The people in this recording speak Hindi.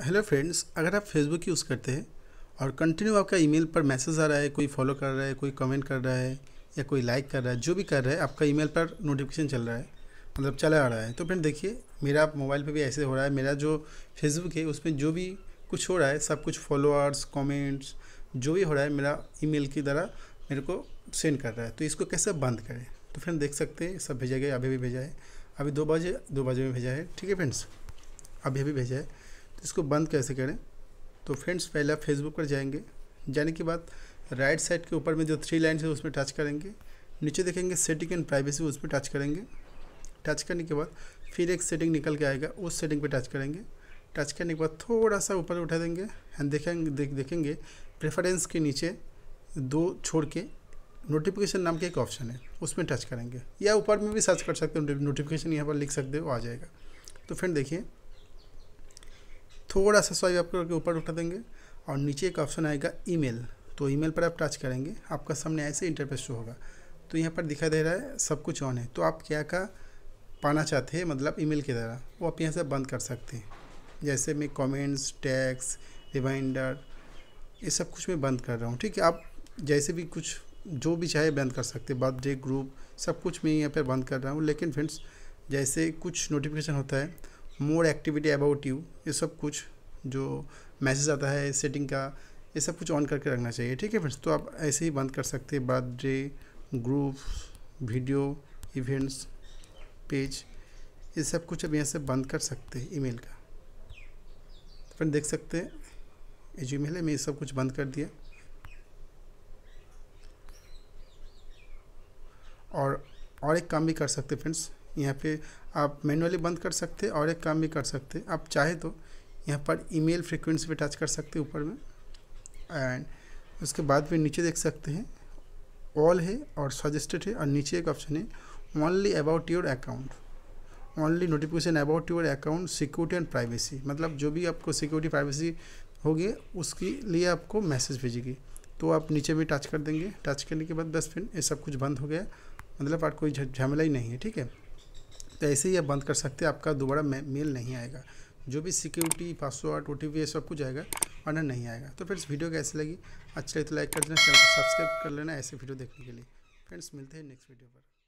हेलो फ्रेंड्स अगर आप फेसबुक यूज़ करते हैं और कंटिन्यू आपका ईमेल पर मैसेज आ रहा है कोई फॉलो कर रहा है कोई कमेंट कर रहा है या कोई लाइक कर रहा है जो भी कर रहा है आपका ईमेल पर नोटिफिकेशन चल रहा है मतलब चला आ रहा है तो फ्रेंड देखिए मेरा मोबाइल पे भी ऐसे हो रहा है मेरा जो फेसबुक है उसमें जो भी कुछ हो रहा है सब कुछ फॉलोअर्स कॉमेंट्स जो भी हो रहा है मेरा मेल की द्वारा मेरे को सेंड कर रहा है तो इसको कैसे बंद करें तो फ्रेंड देख सकते हैं सब भेजा गया अभी भी भेजा है अभी दो बजे दो बजे में भेजा है ठीक है फ्रेंड्स अभी अभी भेजा है इसको बंद कैसे करें तो फ्रेंड्स पहले आप फेसबुक पर जाएंगे जाने के बाद राइट साइड के ऊपर में जो थ्री लाइन है उसमें टच करेंगे नीचे देखेंगे सेटिंग एंड प्राइवेसी उस पर टच करेंगे टच करने के बाद फिर एक सेटिंग निकल के आएगा उस सेटिंग पे टच करेंगे टच करने के बाद थोड़ा सा ऊपर उठा देंगे एंड देखेंगे देख देखेंगे प्रेफरेंस के नीचे दो छोड़ के नोटिफिकेशन नाम के एक ऑप्शन है उसमें टच करेंगे या ऊपर में भी सर्च कर सकते हो नोटिफिकेशन यहाँ पर लिख सकते हो आ जाएगा तो फ्रेंड देखिए थोड़ा सा स्वाइप आप करके ऊपर उठा देंगे और नीचे एक ऑप्शन आएगा ईमेल तो ईमेल पर आप टच करेंगे आपका सामने ऐसे इंटरफेस शो होगा तो यहाँ पर दिखाई दे रहा है सब कुछ ऑन है तो आप क्या का पाना चाहते हैं मतलब ईमेल के द्वारा वो आप यहाँ से बंद कर सकते हैं जैसे मैं कमेंट्स टैक्स रिमाइंडर ये सब कुछ मैं बंद कर रहा हूँ ठीक है आप जैसे भी कुछ जो भी चाहे बंद कर सकते बर्थडे ग्रुप सब कुछ मैं यहाँ पर बंद कर रहा हूँ लेकिन फ्रेंड्स जैसे कुछ नोटिफिकेशन होता है मोर एक्टिविटी अबाउट यू ये सब कुछ जो मैसेज आता है सेटिंग का ये सब कुछ ऑन करके रखना चाहिए ठीक है फ्रेंड्स तो आप ऐसे ही बंद कर सकते हैं birthday group video events page ये सब कुछ अब यहाँ से बंद कर सकते हैं ईमेल का तो फ्रेंड देख सकते हैं ये मेल है मैं ये सब कुछ बंद कर दिया और और एक काम भी कर सकते फ्रेंड्स यहाँ पे आप मैनुअली बंद कर सकते और एक काम भी कर सकते आप चाहे तो यहाँ पर ईमेल फ्रिक्वेंसी पे टच कर सकते ऊपर में एंड उसके बाद फिर नीचे देख सकते हैं ऑल है और सजेस्टेड है और नीचे एक ऑप्शन है only about your account only notification about your account security and privacy मतलब जो भी आपको सिक्योरिटी प्राइवेसी होगी उसके लिए आपको मैसेज भेजेगी तो आप नीचे भी टच कर देंगे टच करने के बाद बस फिन ये सब कुछ बंद हो गया मतलब आप कोई झमेला ही नहीं है ठीक है तो ऐसे ही आप बंद कर सकते हैं आपका दोबारा मेल नहीं आएगा जो भी सिक्योरिटी पासवर्ड ओ टी सब कुछ आएगा वरना नहीं आएगा तो फ्रेंड्स वीडियो कैसी लगी अच्छा लगे तो लाइक कर देना चैनल को सब्सक्राइब कर लेना ऐसे वीडियो देखने के लिए फ्रेंड्स मिलते हैं नेक्स्ट वीडियो पर